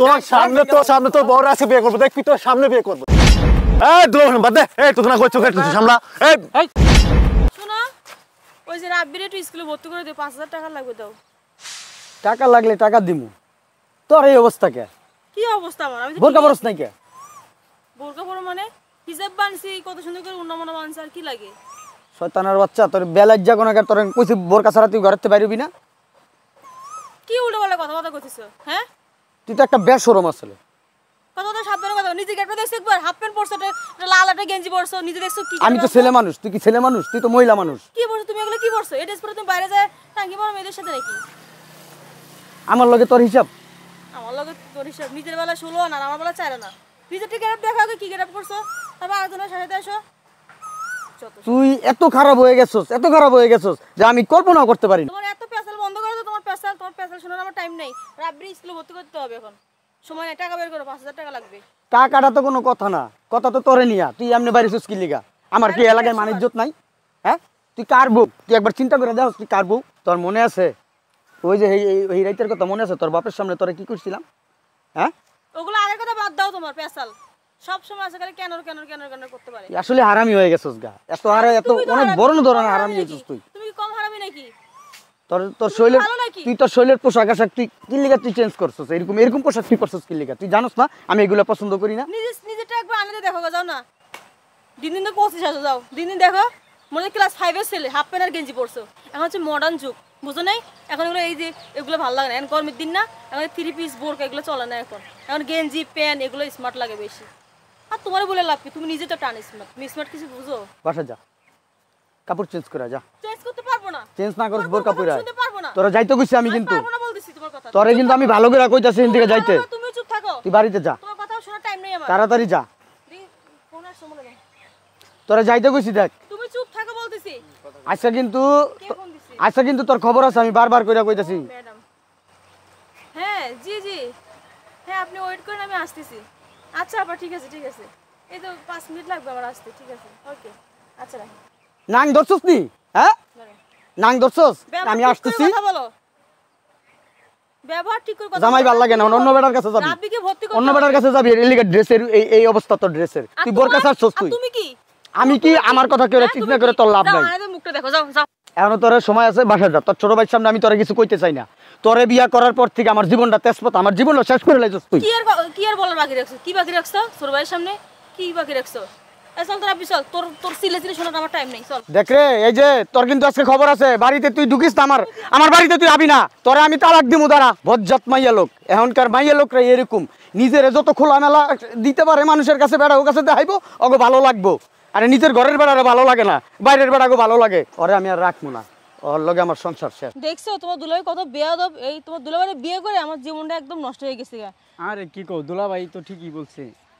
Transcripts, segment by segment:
তোর হ্যাঁ, সামনে তোর সামনে তোর বড় আছে বিয়ে করবো দেখবি তোর সামনে বিয়ে করবো এই দু বাদ করছো সামলা লাগবে কি অবস্থা নাই কে মানে কত সুন্দর করে আর কি লাগে বাচ্চা তোর বেলাজ তুই না কি বলে কথা কথা হ্যাঁ তুই একটা বেশরম আসলে আমি তো ছেলে মানুষ তুই কি ছেলে মানুষ তুই তো মহিলা মানুষ কি বলছো তুমি এগুলো কি বলছো এই ড্রেস পরে তুমি বাইরে যায় টাঙ্গি বড় মেয়েদের সাথে নাকি আমার লগে তোর হিসাব আমার লগে তোর হিসাব নিজের বেলা ষোলো আনা আমার বেলা চার আনা যে টিকে গেট দেখাও কি গেট করছো তারপর আরেকজনের সাথে আসো তুই এত খারাপ হয়ে গেছস এত খারাপ হয়ে গেছস যে আমি কল্পনাও করতে পারি না আমার টাইম স্কুলে ভর্তি করতে হবে এখন সময় টাকা বের করো পাঁচ হাজার টাকা লাগবে টাকাটা তো কোনো কথা না কথা তো তোরে নিয়া তুই এমনি বাড়ি সুস্কি লিগা আমার কি এলাকায় নাই হ্যাঁ তুই কার তুই একবার চিন্তা করে দেখ তুই কার তোর মনে আছে ওই যে এই রাইতের কথা মনে আছে তোর বাপের সামনে তোরা কি করছিলাম হ্যাঁ ওগুলো আগের কথা বাদ দাও তোমার পেশাল সব সময় আছে কেন কেন কেন কেন করতে পারে আসলে হারামি হয়ে গেছস গা এত আর এত অনেক বড় ধরনের হারামি হয়েছিস তুই তুমি কম হারামি নাকি আমি এগুলো পছন্দ করি না এই যে এগুলো ভালো লাগে না গরমের দিন না এখন থ্রি পিস বোরকা এগুলো চলে না এখন এখন গেঞ্জি প্যান্ট এগুলো স্মার্ট লাগে বেশি আর তোমার বলে লাভ কি তুমি নিজে তো টান স্মার্ট তুমি স্মার্ট কিছু বুঝো বাসা যা কাপড় চেঞ্জ করা যা চেঞ্জ করতে চেঞ্জ না করছ বোরকা পইরা তোরা যাইতে কইছি আমি কিন্তু তোরে কিন্তু আমি ভালো করে কইতাছি যাইতে তুমি চুপ থাকো তুই বাড়িতে যা তোমার কথা শোনার টাইম নেই আমার তাড়াতাড়ি যা তোরা কইছি দেখ তুমি চুপ থাকো বলতেছি আচ্ছা কিন্তু আচ্ছা কিন্তু তোর খবর আছে আমি বারবার কইরা কইতাছি হ্যাঁ জি জি হ্যাঁ আপনি ওয়েট করেন আমি আসতেছি আচ্ছা ঠিক আছে ঠিক আছে এই তো 5 মিনিট লাগবে আমার আসতে ঠিক আছে ওকে আচ্ছা রাখ নাং নি হ্যাঁ নাং আমি আসতেছি অন্য কাছে যাবি ড্রেসের এই এই ড্রেসের আমি কি আমার কথা কেউ না করে তোর লাভ নাই এখন তোর সময় আছে বাসা যা তোর ছোট ভাইয়ের সামনে আমি তোরা কিছু কইতে চাই না তোরে বিয়া করার পর থেকে আমার জীবনটা তেজপথ আমার জীবনটা শেষ করে লাইছস তুই কি আর কি আর বলার বাকি রাখছো কি বাকি ভাইয়ের সামনে কি বাকি নিজের মানুষের কাছে বেড়া ও কাছে দেখাইবো ভালো লাগবো আরে নিজের ঘরের বেড়ারে ভালো লাগে না বাইরের বেড়া ভালো লাগে ওরে আমি আর রাখবো না ওর লগে আমার সংসার শেষ দেখছো তোমার দুলাই কত বেয়াদব এই তোমার দুলাভাই বিয়ে করে আমার জীবনটা একদম নষ্ট হয়ে গেছে আরে কি কও দুলাভাই তো ঠিকই বলছে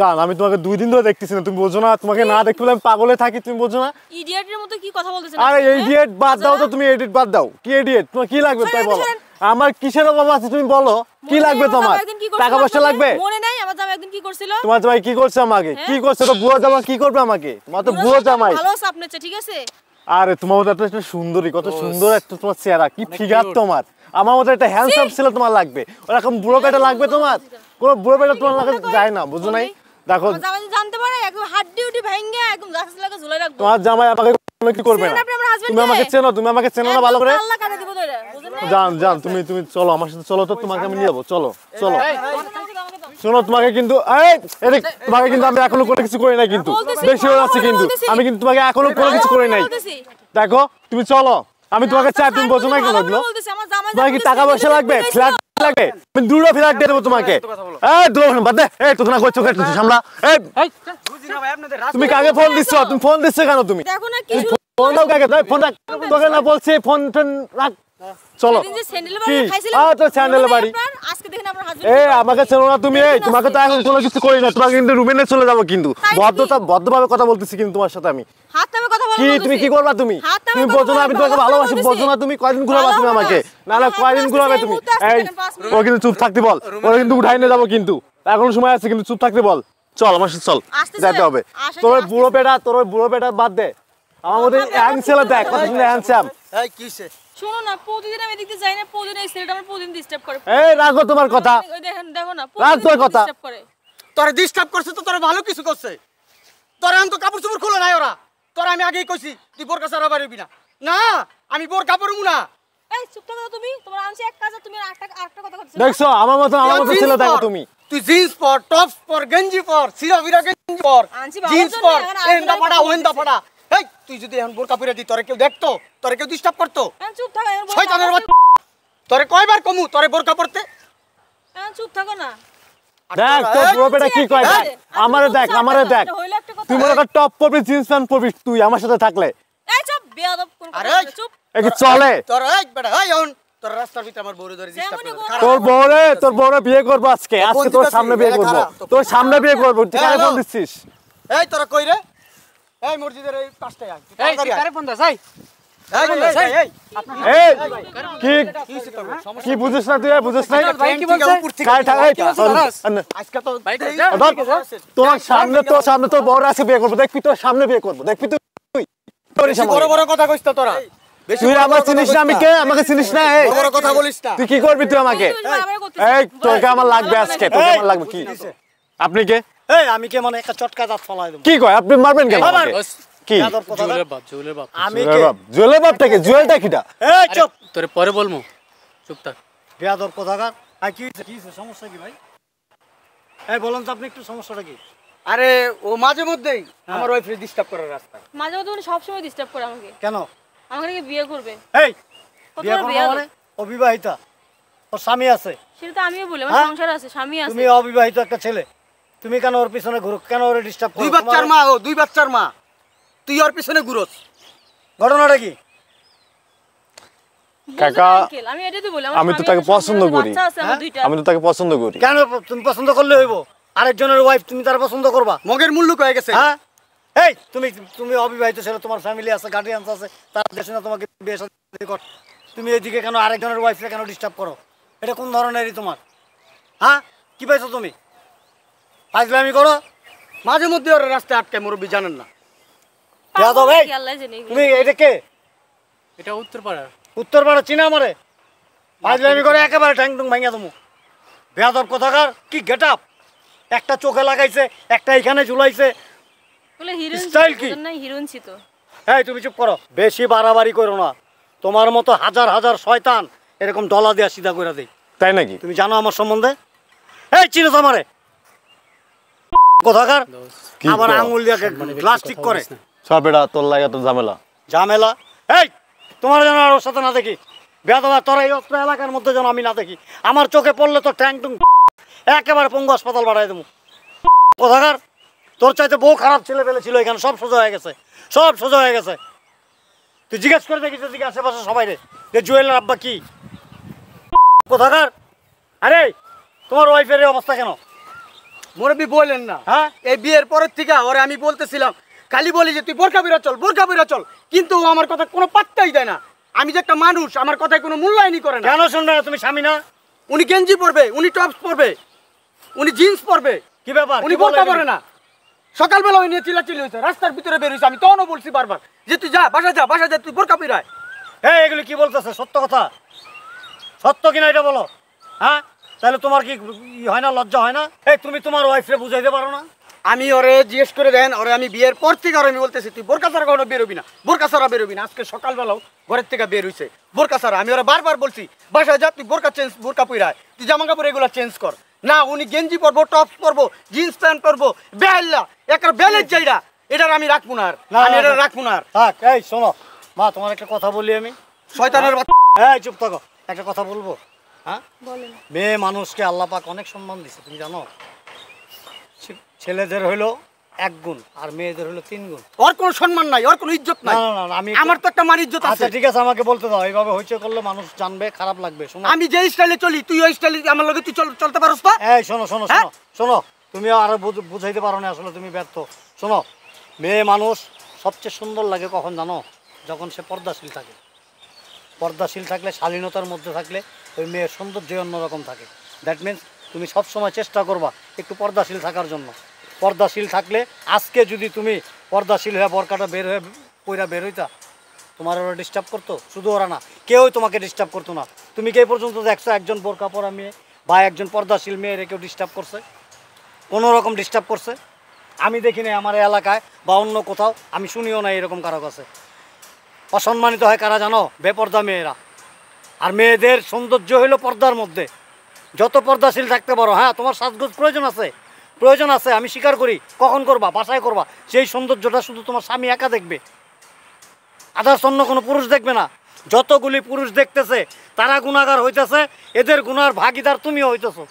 জান আমি তোমাকে দুই দিন ধরে দেখতেছি না তুমি বলছো না তোমাকে না দেখতে পেলে আমি পাগলে থাকি তুমি বলছো না ইডিয়েটের মতো কি কথা বলতেছ আরে ইডিয়েট হ্যাঁ? বাদ দাও তো তুমি এডিট বাদ দাও কি ইডিয়েট তোমার কি লাগবে তাই বলো আমার কিসের অভাব আছে তুমি বলো কি লাগবে তোমার টাকা পয়সা লাগবে মনে নাই আমার জামাই একদিন কি করছিল তোমার জামাই কি করছে আমাকে হ্যাঁ? কি করছে তো বুয়া জামা কি করবে আমাকে তোমার তো বুয়া জামাই ভালো আছে আপনার ঠিক আছে আরে তোমার মতো একটা সুন্দরী কত সুন্দর একটা তোমার চেহারা কি ফিগার তোমার আমার মতো একটা হ্যান্ডসাম ছিল তোমার লাগবে ওরকম বুড়ো বেটা লাগবে তোমার কোনো বুড়ো বেটা তোমার লাগে যায় না বুঝো নাই দেখো জানতে পারে একদম হাত ডিউটি একদম গাছের ঝুলে রাখবো তোমার জামাই কোনো কি করবে না তুমি আমাকে চেনো তুমি আমাকে চেনো না ভালো করে জান জান তুমি তুমি চলো আমার সাথে চলো তো তোমাকে আমি নিয়ে চলো চলো শোনো তোমাকে কিন্তু তোমাকে কিন্তু আমি এখনো কোনো কিছু করি নাই কিন্তু বেশি হয়ে কিন্তু আমি কিন্তু তোমাকে এখনো কোনো কিছু করি নাই দেখো তুমি চলো আমি তোমাকে চাই হ্যাঁ, তুমি বোঝো না কেন তোমার কি টাকা পয়সা লাগবে ফ্ল্যাট লাগে দিয়ে দেবো তোমাকে বাদ তো না করছো কেটে সামলা তুমি কাকে ফোন দিচ্ছ তুমি ফোন দিচ্ছ কেন তুমি আমাকে না তুমি তোমাকে কিছু তোমাকে কিন্তু রুমে নিয়ে চলে কিন্তু কথা বলতেছি কিন্তু তোমার সাথে আমি কি তুমি কি করবা তুমি তুমি বজনা আমি তোমাকে ভালোবাসি বজনা তুমি কয়দিন ঘুরাবা তুমি আমাকে না না কয়দিন ঘুরাবে তুমি এই ও কিন্তু চুপ থাকতে বল ও কিন্তু উঠাই নিয়ে যাবো কিন্তু এখন সময় আছে কিন্তু চুপ থাকতে বল চল আমার সাথে চল যেতে হবে তোর বুড়ো পেটা তোর ওই বুড়ো পেটা বাদ দে আমার মধ্যে হ্যান্ডসেল দেখ কত শুনে হ্যান্ডসাম এই কিসে শোনো না প্রতিদিন আমি দেখতে যাই না প্রতিদিন এই ছেলেটা আমার প্রতিদিন ডিস্টার্ব করে এই রাখো তোমার কথা দেখেন দেখো না রাখ তোর কথা ডিস্টার্ব করে তোরে ডিস্টার্ব করছে তো তোরে ভালো কিছু করছে তোরে আন তো কাপড় চোপড় খুলে নাই ওরা তোর আমি আগেই কইছি তুই বোরকা ছাড়া বাড়িবি না না আমি বোরকা পরবো না এই চুপ থাকো তুমি তোমার আনছি এক কাজ তুমি আটটা আটটা কথা বলছো দেখছো আমার মত আমার মত ছিল দেখো তুমি তুই জিন্স পর টপস পর গেঞ্জি পর সিরা বিরা গেঞ্জি পর জিন্স পর এন্ডা পাড়া ওন্ডা পাড়া এই তুই যদি এখন বোরকা পরে দি তোরে কেউ দেখতো তোরে কেউ ডিস্টার্ব করতো চুপ থাকো শয়তানের বাচ্চা তোরে কয়বার কমু তোরে বোরকা পরতে চুপ থাক না দেখ তোর বুড়ো কি কয় দেখ আমারে দেখ আমারে দেখ তুই মনে কর টপ পরবি জিন্স প্যান্ট পরবি তুই আমার সাথে থাকলে চলে তোর বেটা তোর রাস্তার আমার বউরে ধরে তোর বউরে তোর বউরে বিয়ে করব আজকে আজকে তোর সামনে বিয়ে করব তোর সামনে বিয়ে করব ঠিক কারে ফোন দিছিস এই তোরা কই রে এই মুরজিদের এই পাঁচটায় আয় এই কারে ফোন দাস এই না আমি কে আমাকে চিনিস না কথা তুই কি করবি তুই আমাকে এই তোকে আমার লাগবে আজকে লাগবে কি আপনি কে আমি কে মানে একটা চটকা দাঁত ফলাই কি কয় আপনি মারবেন কেন কি বাপ বাপ আমি বাপ থেকে কিটা এই চুপ তোরে পরে বলমু চুপ থাক কি কি সমস্যা কি ভাই এই তো আপনি একটু সমস্যাটা কি আরে ও মাঝে মধ্যেই হ্যাঁ। আমার ডিস্টার্ব করার রাস্তা মাঝে মধ্যে সব সময় ডিস্টার্ব করে আমাকে কেন আমাকে বিয়ে করবে এই বিয়ে করবে মানে অবিবাহিতা ওর স্বামী আছে সেটা তো আমিও বলি আমার হ্যাঁ? সংসার আছে স্বামী আছে তুমি অবিবাহিত একটা ছেলে তুমি কেন ওর পিছনে ঘুরো কেন ওর ডিস্টার্ব করো দুই বাচ্চার মা ও দুই বাচ্চার মা তুই ওর পিছনে ঘুরোস ঘটনাটা কি আমি করি হ্যাঁ? হ্যাঁ? তুমি অবিবাহিত তোমার ফ্যামিলি আছে আছে তার তোমাকে তুমি এদিকে কেন আরেকজনের কেন ডিস্টার্ব করো এটা তোমার হ্যাঁ? কি পাইছো তুমি করো মাঝে মধ্যে রাস্তায় আটকে মুরব্বী জানেন না ভাই তুমি এটা কে এটা উত্তরপাড়া উত্তরপাড়া চিনা আমারে পাঁচলামি করে একেবারে ভাঙিয়া বেয়াদব কোথাকার কি গেট আপ একটা চোখে লাগাইছে একটা এখানে ঝুলাইছে হ্যাঁ, তুমি চুপ করো বেশি বাড়াবাড়ি করো না তোমার মতো হাজার হাজার শয়তান এরকম ডলা দেয়া সিধা করে দেই তাই নাকি তুমি জানো আমার সম্বন্ধে এই চিনো তোমারে কোথাকার আবার আঙুল দিয়ে প্লাস্টিক করে সব এটা তোর লাগে তো ঝামেলা ঝামেলা এই তোমার যেন আর ওর সাথে না দেখি বেদবা তোর এই অস্ত্র এলাকার মধ্যে যেন আমি না দেখি আমার চোখে পড়লে তো ট্যাং টুং একেবারে পঙ্গু হাসপাতাল বাড়াই দেবো কোথাকার তোর চাইতে বউ খারাপ ছেলে পেলে ছিল এখানে সব সোজা হয়ে গেছে সব সোজা হয়ে গেছে তুই জিজ্ঞেস করে দেখিস এদিকে আশেপাশে সবাই রে যে আব্বা কি কোথাকার আরে তোমার ওয়াইফের অবস্থা কেন মুরব্বী বললেন না হ্যাঁ এই বিয়ের পরের থেকে ওরে আমি বলতেছিলাম খালি বলি যে তুই বোরখা বেরা চল বোরখা বেরা চল কিন্তু আমার কথা কোনো পাত্তাই দেয় না আমি যে একটা মানুষ আমার কথায় কোনো মূল্যায়নই করে না কেন শুনবে না তুমি স্বামী না উনি গেঞ্জি পরবে উনি টপস পরবে উনি জিন্স পরবে কি ব্যাপার উনি বোরখা পরে না সকালবেলা ওই নিয়ে চিলাচিলি হয়েছে রাস্তার ভিতরে বের হয়েছে আমি তখনও বলছি বারবার যে তুই যা বাসা যা বাসা যা তুই বোরখা বেরায় হ্যাঁ এগুলো কি বলতেছে সত্য কথা সত্য কিনা এটা বলো হ্যাঁ তাহলে তোমার কি হয় না লজ্জা হয় না এই তুমি তোমার ওয়াইফরে বুঝাইতে পারো না আমি ওরে জিজ্ঞেস করে দেন ওরে আমি বিয়ের পর থেকে আমি বলতেছি তুই বোরকা সারা কখনো বেরোবি না বোরকা সারা বেরোবি না আজকে সকালবেলাও ঘরের থেকে বের হয়েছে বোরকা সারা আমি ওরা বারবার বলছি বাসায় যা তুই বোরকা চেঞ্জ বোরকা পুরায় তুই জামা কাপড় এগুলো চেঞ্জ কর না উনি গেঞ্জি পরবো টপস পরবো জিন্স প্যান্ট পরবো বেহাল্লা একটা বেলের জায়গা এটার আমি রাখবো না আর আমি এটা রাখবো না আর এই শোনো মা তোমার একটা কথা বলি আমি শয়তানের হ্যাঁ চুপ থাকো একটা কথা বলবো হ্যাঁ মেয়ে মানুষকে আল্লাপাক অনেক সম্মান দিছে তুমি জানো ছেলেদের হলো এক গুণ আর মেয়েদের হলো তিন গুণ ওর কোনো সম্মান নাই ওর কোনো ইজ্জত নাই না না আমি আমার তো একটা মান ইজ্জত আচ্ছা, আছে ঠিক আছে আমাকে বলতে দাও এইভাবে হইচে করলে মানুষ জানবে খারাপ লাগবে শোনো আমি যে স্টাইলে চলি তুই ওই স্টাইলে আমার লগে তুই চলতে পারছ না এই শোনো শোনো হ্যাঁ? শোনো শোনো তুমি আর বুঝাইতে পারো না আসলে তুমি ব্যর্থ শোনো মেয়ে মানুষ সবচেয়ে সুন্দর লাগে কখন জানো যখন সে পর্দাশীল থাকে পর্দাশীল থাকলে শালীনতার মধ্যে থাকলে ওই মেয়ের সৌন্দর্য অন্যরকম থাকে দ্যাট মিনস তুমি সবসময় চেষ্টা করবা একটু পর্দাশীল থাকার জন্য পর্দাশীল থাকলে আজকে যদি তুমি পর্দাশীল হয়ে বরকাটা বের হয়ে পয়রা বের হইতা তোমার ওরা ডিস্টার্ব করতো শুধু ওরা না কেউই তোমাকে ডিস্টার্ব করতো না তুমি কে পর্যন্ত দেখছো একজন বোরকা পরা মেয়ে বা একজন পর্দাশীল মেয়ে কেউ ডিস্টার্ব করছে কোনো রকম ডিস্টার্ব করছে আমি দেখি নাই আমার এলাকায় বা অন্য কোথাও আমি শুনিও না এরকম কারো কাছে অসম্মানিত হয় কারা জানো বেপর্দা মেয়েরা আর মেয়েদের সৌন্দর্য হইল পর্দার মধ্যে যত পর্দাশীল থাকতে পারো হ্যাঁ তোমার সাজগোজ প্রয়োজন আছে প্রয়োজন আছে আমি স্বীকার করি কখন করবা বাসায় করবা সেই সৌন্দর্যটা শুধু তোমার স্বামী একা দেখবে আদার্স অন্য কোনো পুরুষ দেখবে না যতগুলি পুরুষ দেখতেছে তারা গুণাগার হইতেছে এদের গুণার ভাগিদার তুমিও হইতেছো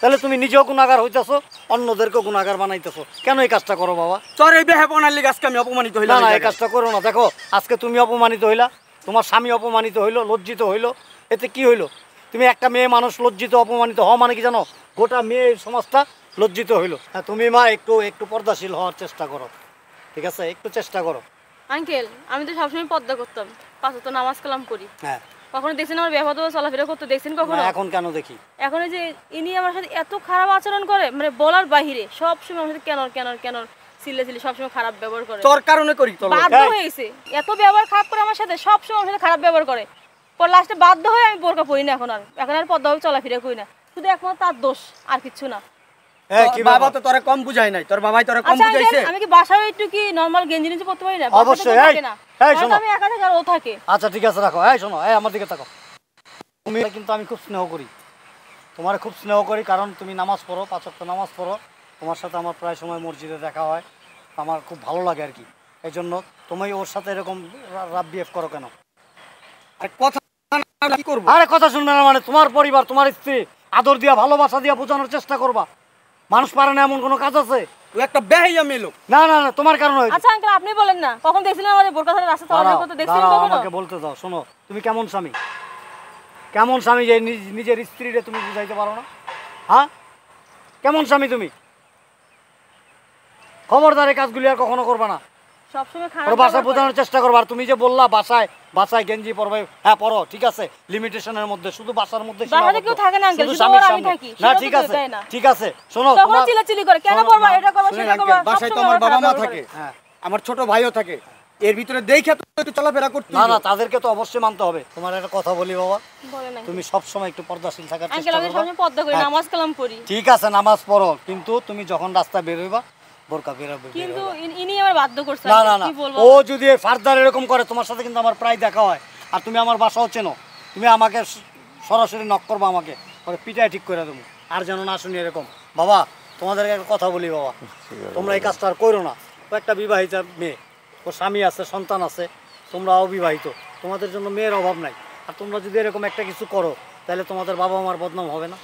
তাহলে তুমি নিজেও গুণাগার হইতেছো অন্যদেরকেও গুণাগার বানাইতেছো কেন এই কাজটা করো বাবা তোর এই বেহেপনার আজকে আমি অপমানিত হইলাম না এই কাজটা করো না দেখো আজকে তুমি অপমানিত হইলা তোমার স্বামী অপমানিত হইলো লজ্জিত হইলো এতে কি হইলো তুমি একটা মেয়ে মানুষ লজ্জিত অপমানিত হওয়া মানে কি জানো গোটা মেয়ে সমাজটা লজ্জিত হইল হ্যাঁ তুমি মা একটু একটু পর্দাশীল হওয়ার চেষ্টা করো ঠিক আছে একটু চেষ্টা করো আঙ্কেল আমি তো সবসময় পর্দা করতাম পাশে তো নামাজ কালাম করি হ্যাঁ কখনো দেখছেন আমার ব্যবহার চলাফেরা করতে দেখছেন কখনো এখন কেন দেখি এখন যে ইনি আমার সাথে এত খারাপ আচরণ করে মানে বলার বাহিরে আমার সাথে কেন কেন কেন খারাপ ব্যবহার করে তোর কারণে করি তো বাধ্য হ্যাঁ। এত ব্যবহার খারাপ করে আমার সাথে সবসময় আমার সাথে খারাপ ব্যবহার করে পর লাস্টে বাধ্য হয়ে আমি বোরকা পড়ি না এখন আর এখন আর পদ্মা চলাফেরা করি না শুধু একমাত্র তার দোষ আর কিছু না হ্যাঁ, আচ্ছা, আচ্ছা, তোমার খুব স্নেহ করি কারণ তুমি নামাজ পড়ো পাঁচ নামাজ পড়ো তোমার সাথে আমার প্রায় সময় মসজিদে দেখা হয় আমার খুব ভালো লাগে আর কি এই জন্য তুমি ওর সাথে এরকম রাব বিহেভ করো কেন কথা আরে কথা শুনবে না মানে তোমার পরিবার তোমার স্ত্রী আদর দিয়া ভালোবাসা দিয়া বোঝানোর চেষ্টা করবা মানুষ পারে না এমন কোনো কাজ আছে ও আচ্ছা, আপনি বলেন না বলতে শোনো তুমি কেমন স্বামী কেমন স্বামী যে নিজের তুমি বুঝাইতে না হ্যাঁ? কেমন স্বামী তুমি কাজগুলি আর কখনো করবা না হ্যাঁ, হ্যাঁ। আমার ছোট ভাইও থাকে এর ভিতরে দেখে চলাফেরা করতে না তাদেরকে তো অবশ্যই মানতে হবে তোমার একটা কথা বলি বাবা তুমি সবসময় একটু পর্দাশীল থাকার হ্যাঁ। ঠিক আছে নামাজ পড়ো কিন্তু তুমি যখন রাস্তা বেরোবা বোরকা বেরাবে কিন্তু ইনি আমার বাধ্য করছে না আচ্ছা, না না ও যদি ফার্দার এরকম করে তোমার সাথে কিন্তু আমার প্রায় দেখা হয় আর তুমি আমার বাসাও চেনো তুমি আমাকে সরাসরি নক করবো আমাকে পরে পিটায় ঠিক করে দেবো আর যেন না শুনি এরকম বাবা তোমাদেরকে একটা কথা বলি বাবা তোমরা এই কাজটা আর করো না ও একটা বিবাহিতা মেয়ে ও স্বামী আছে সন্তান আছে তোমরা অবিবাহিত তোমাদের জন্য মেয়ের অভাব নাই আর তোমরা যদি এরকম একটা কিছু করো তাহলে তোমাদের বাবা আমার বদনাম হবে না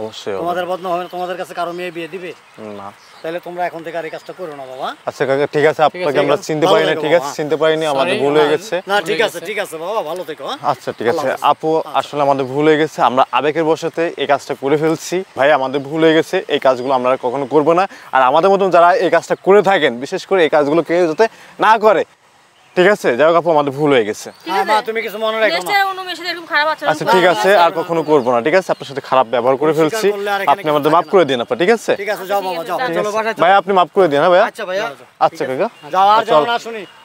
অবশ্যই তোমাদের বদনাম হবে তোমাদের কাছে কারো মেয়ে বিয়ে দিবে না তাহলে তোমরা এখন থেকে আর এই কাজটা করো না বাবা আচ্ছা কাকা ঠিক আছে আপনাকে আমরা চিনতে পারি না ঠিক আছে চিনতে আমাদের ভুল হয়ে গেছে না ঠিক আছে ঠিক আছে বাবা ভালো থেকো হ্যাঁ। আচ্ছা ঠিক আছে আপু আচ্ছা। আসলে আমাদের ভুল হয়ে গেছে আমরা আবেগের বশতে এই কাজটা করে ফেলছি ভাই আমাদের ভুল হয়ে গেছে এই কাজগুলো আমরা কখনো করব না আর আমাদের মতন যারা এই কাজটা করে থাকেন বিশেষ করে এই কাজগুলো কেউ যাতে না করে ঠিক আছে যাই হোক আপু আমাদের ভুল হয়ে গেছে হ্যাঁ, তুমি কিছু মনে রাখো আচ্ছা ঠিক আছে আর কখনো করবো না ঠিক আছে আপনার সাথে খারাপ ব্যবহার করে ফেলছি আপনি আমাদের মাফ করে দিন আপা ঠিক আছে ভাই আপনি মাফ করে দিন হ্যাঁ ভাইয়া আচ্ছা, আচ্ছা কাকা যাও আর আচ্ছা, যাও না শুনি